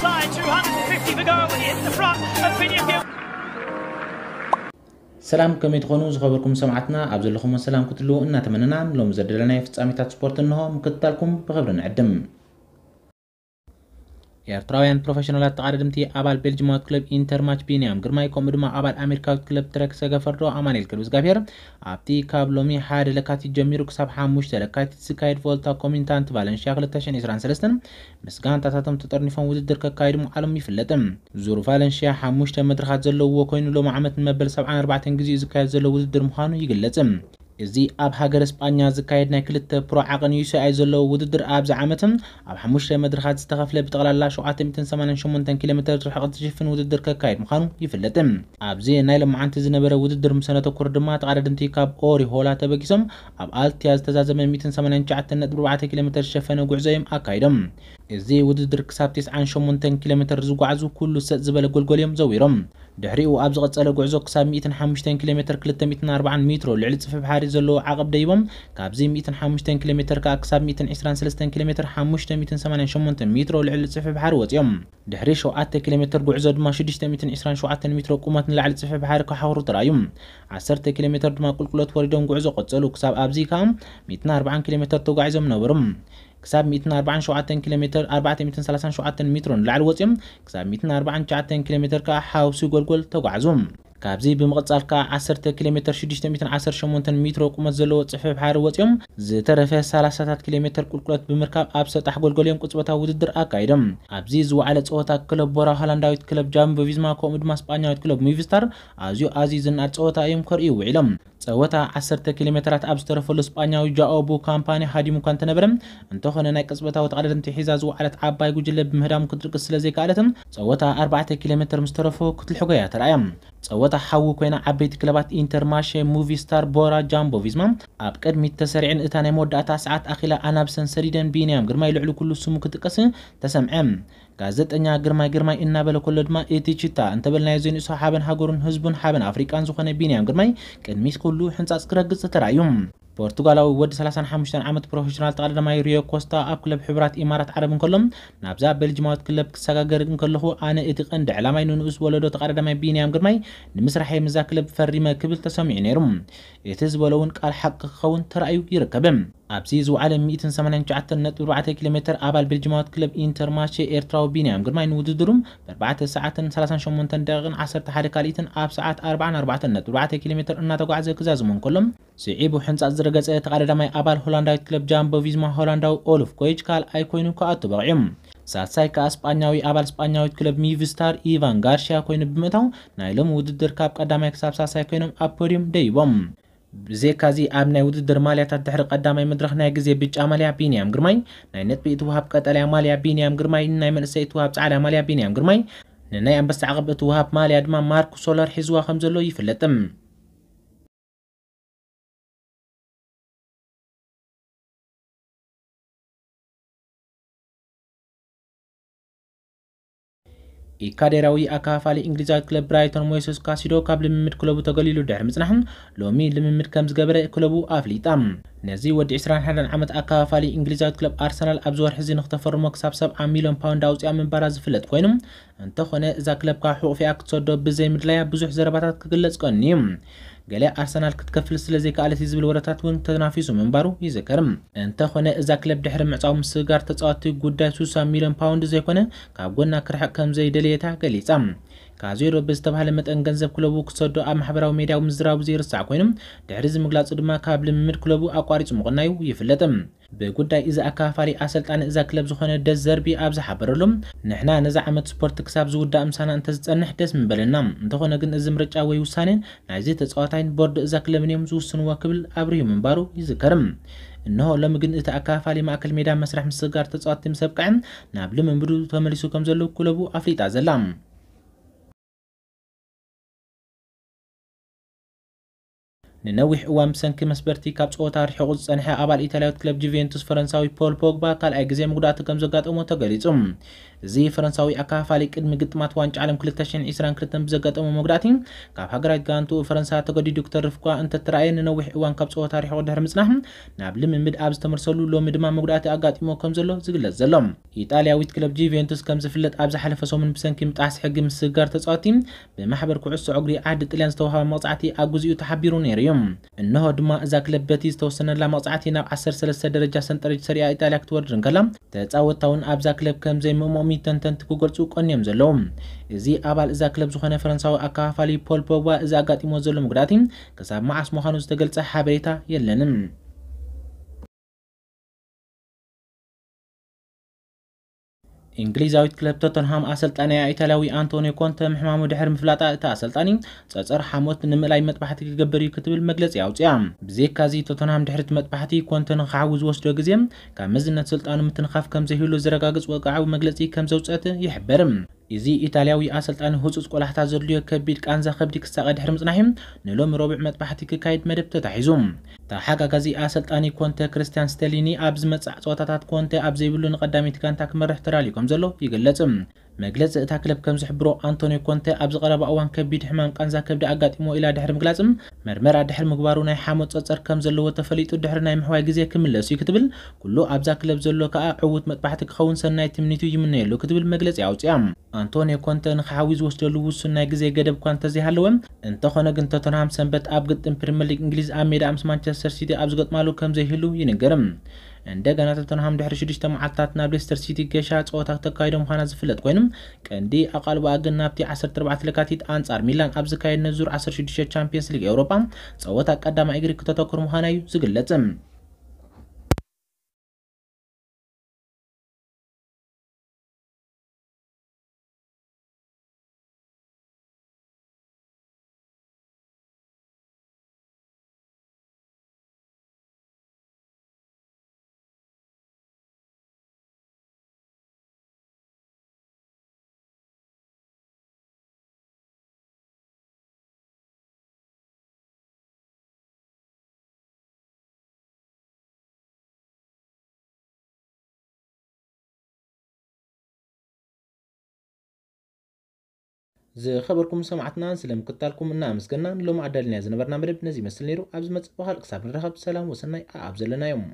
side, 250 to go, hit the front of Pinyin ሰላም ከመይ ትኾኑ ዝኸበርኩም ሰማዕትና ኣብ ዘለኹም ሰላም ክትልው እናተመነና ንሎም ዘደለናይ ፍጻሜታት ስፖርት እንሆ ምክትታልኩም ብኽብሪ ንዕድም የኤርትራውያን ፕሮፌሽናል ኣተቓደድምቲ አባል ቤልጅማዊት ክለብ ኢንተርማች ቢንያም ግርማይ ከምኡ ድማ አባል ኣሜሪካዊት ክለብ ትረክ ሰገፈርዶ ኣማንኤል ቅዱስ እግዚኣብሔር ኣብቲ ካብ ሎሚ ሓደ ለካቲት ጀሚሩ ክሳብ ሓሙሽተ ለካቲት ዝካየድ ቮልታ ኮሚንታንት ቫለንሽያ 2023 ምስ ጋንታታቶም ተጠርኒፎም ውድድር ከካይድ ዓለም ይፍለጥ ዙር ቫለንሽያ ሓሙሽተ መድረኻት ዘለውዎ ኮይኑ ሎሚ ዓመት ንመበል 74 ግዜኡ ዝካየድ ዘሎ ውድድር ምዃኑ ይግለጽ እዚ ኣብ ሃገር እስጳኛ ዝካየድ ናይ ክልተ ፕሮ ዓቐንዩ ሰኣይ ዘለዎ ውድድር ኣብዛ ዓመትን ኣብ ሓሙሽተ መድረኻት ዝተኸፍለ ብጠቕላላ 788 ኪሎ ሜትር ርሕቐት ዝሽፍን ውድድር ከካየድ ምዃኑ ይፍለጥ ኣብዚ ናይ ሎመዓንቲ ዝነበረ ውድድር ምሰነተኩር ድማ ተቓደድንቲ ካብ ኦሪ ሆላ ተበጊሶም ኣብ ኣልትያ ዝተዛዘመ 189.4 ኪሎ ሜትር ዝሸፈነ ጉዕዞ እዮም ኣካይዶም እዚ ውድድር ክሳብ 98 ኪሎ ሜትር ዝጓዓዙ ኩሉ ሰጥ ዝበለ ጎልጎል እዮም ዘዊሮም ድሕሪኡ ኣብ ዝቐጸለ ጉዕዞ ክሳብ 105 ኪሎ ሜትር 240 ሜትሮ ልዕሊ ፅፍፍ ሓሪ ዘለዎ ዓቐብ ደይቦም ካብዚ 105 ኪሎ ሜትር ከዓ ክሳብ 123 ኪሎ ሜትር 588 ሜትሮ ልዕሊ ፅፍፍ ሓሪ ወፂኦም ድሕሪ 7 ኪሎ ሜትር ጉዕዞ ድማ 627 ሜትሮ ቁመት ንላዕሊ ፅፍፍ ሓሪ ከሓኽሩ ተራእዩ 10 ኪሎ ሜትር ድማ ቁልቁሎት ወሪዶም ጉዕዞ ቀጸሉ ክሳብ ኣብዚ ከዓ 140 ኪሎ ሜትር ተጓዒዞም ነበሩ كساب ميتنا أربعين شعاتين كيلومتر أربعة ميتين ثلاثين شعاتين مترون لعلوتهم كساب ميتنا أربعين شعاتين كيلومتر كحاوسي جول جول توقع زوم ካብዚ ብምቕጻል ከዓ 10 ኪሎ ሜትር 618 ሜትሮ ቁመት ዘለዎ ፅሑፍ ሓሪ ወፂኦም ዝተረፈ 30 ኪሎ ሜትር ቁልቁለት ብምርካብ ኣብ ሰጣሕ ጎልጎልዮም ቅጽበታዊ ውድድር ኣካይዶም ኣብዚ ዝወዓለ ፀወታ ክለብ ቦራ ሃላንዳዊት ክለብ ጃምቦ ቪዝማ ከምኡ ድማ ስጳኛዊት ክለብ ሚቪስታር ኣዝዩ ኣዝዩ ዝናር ፀወታ እዮም ከርእዩ ውዒሎም ፀወታ 10 ኪሎ ሜትራት ኣብ ዝተረፈሉ ስጳኛዊ ጃኦቡ ካምፓኒ ሃዲሙ እኳ እንተነበረ እንተኾነ ናይ ቅጽበታዊ ተቓለድንቲ ሒዛ ዝወዓለት ዓባይ ጉጅለ ብምህዳም ክትርቅስ ስለ ዘይከኣለትም ፀወታ 4 ኪሎ ሜትር ምስ ተረፎ ክትልሕጎ እያ ተረኣያ ፀወታ ፀወታ ሓዊ ኮይና ዓበይቲ ክለባት ኢንተርማሽ ስታር ቦራ ጃምቦ ቪዝማ ኣብ ቅድሚት ተሰሪዕን እታ ናይ መወዳእታ ሰዓት ኣኺላ ኣናብሰን ሰዲደን ቢንያም ግርማይ ልዕሊ ኩሉ ስሙ ክጥቀስ ተሰምዐ ጋዜጠኛ ግርማይ ግርማይ እናበለ ከሎ ድማ እቲ ችታ እንተበልናዮ ዘይንእሶ ሓበን ሃገሩን ህዝቡን ሓበን ኣፍሪቃን ዝኾነ ቢንያም ግርማይ ቅድሚት ኩሉ ሕንፃፅ ክረግፅ ተራእዩ ፖርቱጋላዊ ወዲ 35 ዓመት ፕሮፌሽናል ተቀዳዳማይ ሪዮ ኮስታ ኣብ ክለብ ሕቡራት ኢማራት ዓረብ እንከሎም ናብዛ ቤልጅማዊት ክለብ ክሰጋገር እንከለኹ ኣነ እቲ ቀንዲ ዕላማይ ንንኡስ ወለዶ ተቀዳዳማይ ቢንያም ግርማይ ንምስራሐይ ምዛ ክለብ ፈሪመ ክብል ተሰሚዑ ነይሩ እቲ ዝበለ እውን ቃል ሓቂ ክኸውን ተራእዩ ይርከብ ኣብዚ ዝውዕለ 189.4 ኪሎ ሜትር ኣባል ቤልጅማዊት ክለብ ኢንተርማቼ ኤርትራዊ ቢንያም ግርማይ ንውድድሩም ብ4 ሰዓትን 38 ደቂቕን 11 ካልኢትን ኣብ ሰዓት 44.4 ኪሎ ሜትር እናተጓዕዘ ክዛዝሙ እንከሎም ስዒቡ ሕንፃት ዝረገፀ ተቀዳዳማይ ኣባል ሆላንዳዊት ክለብ ጃምቦ ቪዝማ ሆላንዳዊ ኦልፍ ኮይጅ ካልኣይ ኮይኑ ክኣቱ በቂዖም ሳሳይ ከዓ እስጳኛዊ ኣባል ስጳኛዊት ክለብ ሚቭስታር ኢቫን ጋርሽያ ኮይኑ ብምእታው ናይ ሎም ውድድር ካብ ቀዳማይ ክሳብ ሳሳይ ኮይኖም ኣብ ፖዲዮም ደይቦም ብዘካዚ ኣብ ናይ ውድድር ማልያታት ድሕሪ ቀዳማይ መድረኽ ናይ ግዜ ብጫ ማልያ ቢንያም ግርማይ ናይ ነጥቢ እትውሃብ ቀጠልያ ማልያ ቢንያም ግርማይ ናይ መንእሰይ እትውሃብ ፃዕዳ ማልያ ቢንያም ግርማይ ንናይ ኣንበሳ ዓቕቢ እትውሃብ ማልያ ድማ ማርክ ሶለር ሒዝዋ ከም ዘሎ ይፍለጥም ኢካዴራዊ ኣካፋሊ እንግሊዛዊ ክለብ ብራይቶን ሞይሶስ ካሲዶ ካብ ልምምድ ክለቡ ተገሊሉ ድሕሪ ምፅናሕን ሎሚ ልምምድ ከም ዝገበረ ክለቡ ኣፍሊጣ ነዚ ወዲ 21 ዓመት ኣካፋሊ እንግሊዛዊት ክለብ ኣርሰናል ኣብ ዝወርሒ ዚ ንክተፈርሞ ክሳብ 70 ሚሊዮን ፓውንድ ኣውፅኣ ምንባራ ዝፍለጥ ኮይኑ እንተኾነ እዛ ክለብ ካብ ሕቑፊኣ ክትሰዶ ብዘይምድላያ ብዙሕ ዘረባታት ክግለጽ ቀኒ እዩ ገለ ኣርሰናል ክትከፍል ስለ ዘይከኣለት እዩ ዝብል ወረታት እውን ተናፊሱ ምንባሩ ይዝከርም እንተኾነ እዛ ክለብ ድሕሪ ምዕፃዊ ምስጋር ተፃዋቲ ጉዳይ 60 ሚሊዮን ፓውንድ ዘይኮነ ካብ ጎና ክርሕቅ ከም ዘይደልየታ ገሊጻ ካዜሮ ብዝተባሃለ መጠን ገንዘብ ክለቡ ክሰዶ ኣብ ማሕበራዊ ሜድያ ምዝራቡ ዘይርሳዕ ኮይኑ ድሕሪ ዚ ምግላጹ ድማ ካብ ልምምድ ክለቡ ኣቋሪፁ ምቕናዩ ይፍለጥ ብጉዳይ እዚ ኣካፋሊ ኣሰልጣኒ እዛ ክለብ ዝኾነ ደስ ዘርቢ ኣብ ዝሓበረሉ ንሕና ነዚ ዓመት ስፖርት ክሳብ ዝውዳእ ምሳና እንተዝፀንሕ ደስ ምበለና እንተኾነ ግን እዚ ምርጫ ወይ ውሳኔን ናይዚ ተፃዋታይን ቦርድ እዛ ክለብን እዮም ዝውስንዎ ክብል ኣብርዩ ምንባሩ ይዝከርም እንሆ ሎሚ ግን እቲ ኣካፋሊ ማእከል ሜዳ መስራሕ ምስጋር ተፃዋቲ ምስብቃዕን ናብ ልምምዱ ተመሊሱ ከም ዘለዉ ክለቡ ኣፍሊጣ ዘላ ننوح أوام سنك مسبرتي كاب صوتا رحوق سنحة أبال إيطاليات كلب جيفينتوس فرنساوي بول بوغبا قال أجزي مقدات كم زقات أمو تقليتهم زي فرنساوي أكافاليك المقدمات وانج عالم كل تشين إسران كرتن بزقات أمو مقراتين كاب حقرات قانتو فرنسا تقدي دكتور رفقا أنت ترأيين نوح إوان أو تاريح ودهر مصنعهم ناب لمن مد أبز تمرسلو لو مدما مقراتي أقات إمو كمزلو زقل الزلم إيطاليا ويت كلب جي فينتوس كمز فلت أبز حلفة سومن بسنكي متعس حق مسقار تسقاتي بمحبر كعس عقري عهد إليان ستوها مصعتي أقوزي تحبيرو نيريوم إنه دما إذا كلب بيتيز توسنا لا مصعتي ناب عسر سلسة درجة سنترج سريع إيطاليا كتور رنكلا تتعود تاون أبز كلب كمزي زي مؤمن ከምተንተን ትኩ ገልፁ ቀኒዮም ዘለዉ እዚ ኣባል እዛ ክለብ ዝኾነ ፈረንሳዊ ኣካፋሊ ፖል ፖግባ እዚ ኣጋጢሞ ዘሎ ምጉዳት ክሳብ መዓስ ምዃኑ ዝተገልፀ ሓበሬታ የለንን እንግሊዛዊት ክለብ ቶተንሃም ኣሰልጣን ኢታልያዊ ኣንቶኒ ኮንተ ምሕማሙ ድሕር ምፍላጣ እቲ ኣሰልጣኒ ፀፀር ሓሞት ንምእላይ መጥባሕቲ ክገበር እዩ ክትብል መግለፂ ኣውፅያ ብዘካዚ ቶተንሃም ድሕሪ መጥባሕቲ ኮንተ ንክዓዊ ዝወስዶ ግዜ ካብ መዝነት ስልጣኑ ምትንኻፍ ከም ዘይህሉ ዝረጋግፅ ወቃዓዊ መግለፂ ከም ዘውፅአት ይሕበርም እዚ ኢጣልያዊ ኣሰልጣን ህፁፅ ቆላሕታ ዘድልዮ ከቢድ ቃንዛ ከብዲ ክሳብ ድሕሪ ምፅናሕእዩ ንሎም ረቡዕ መጥባሕቲ ክካየድ መደብ ተታሒዙ ተሓጋጋዚ ኣሰልጣኒ ኮንተ ክርስቲያን ስተሊኒ ኣብ ዝመፅእ ፀወታታት ኮንተ ኣብ ዘይብሉ ንቐዳሚት ጋንታ ክመርሕ ተራልዩ ከም ዘሎ ይገለጽ መግለፂ እታ ክለብ ከም ዝሕብሮ ኣንቶኒ ኮንተ ኣብዚ ቀረባ እዋን ከቢድ ሕማም ቃንዛ ከብዲ ኣጋጢሞ ኢላ ድሕሪ ምግላፅም መርመራ ድሕሪ ምግባሩ ናይ ሓሞት ፀፀር ከም ዘለዎ ተፈሊጡ ድሕሪ ናይ ምሕዋይ ግዜ ክምለስ እዩ ክትብል ኩሉ ኣብዛ ክለብ ዘሎ ከዓ ዕውት መጥባሕቲ ክኸውን ሰናይ ትምኒቱ ይምነየሉ ክትብል መግለፂ ኣውፅያ ኣንቶኒ ኮንተ ንክሓዊ ዝወስደሉ ውሱን ናይ ግዜ ገደብ እኳ እንተዘይሃለወም እንተኾነ ግን ቶተንሃም ሰንበት ኣብ ግጥም ፕሪምየር ሊግ እንግሊዝ ኣብ ሜዳ ምስ ማንቸስተር ሲቲ ኣብ ዝገጥማሉ ከም ዘይህሉ ይንገርም እንደገና ቶተንሃም ድሕሪ 6 መዓልታት ናብ ሌስተር ሲቲ ገሻ ፀወታ ተካይዶ ምዃና ዝፍለጥ ኮይኑ ቀንዲ ኣቓልቦኣ ግን ናብቲ 14 ለካቲት ኣንጻር ሚላን ኣብ ዝካየድ ነዙር 16 ቻምፒየንስ ሊግ ኤውሮጳ ፀወታ ቀዳማ እግሪ ክተተኩር ምዃና እዩ ዝግለጽ ዝኸበርኩም ሰማዕትና ስለምክታልኩም እናመስገና ንሎም ኣዳልና ዝነበርና መደብ ነዚ መስል ነይሩ ኣብ ዝመፅእ በሃል ክሳብ ንረኸብ ሰላም ወሰናይ ኣብ ዘለናዮም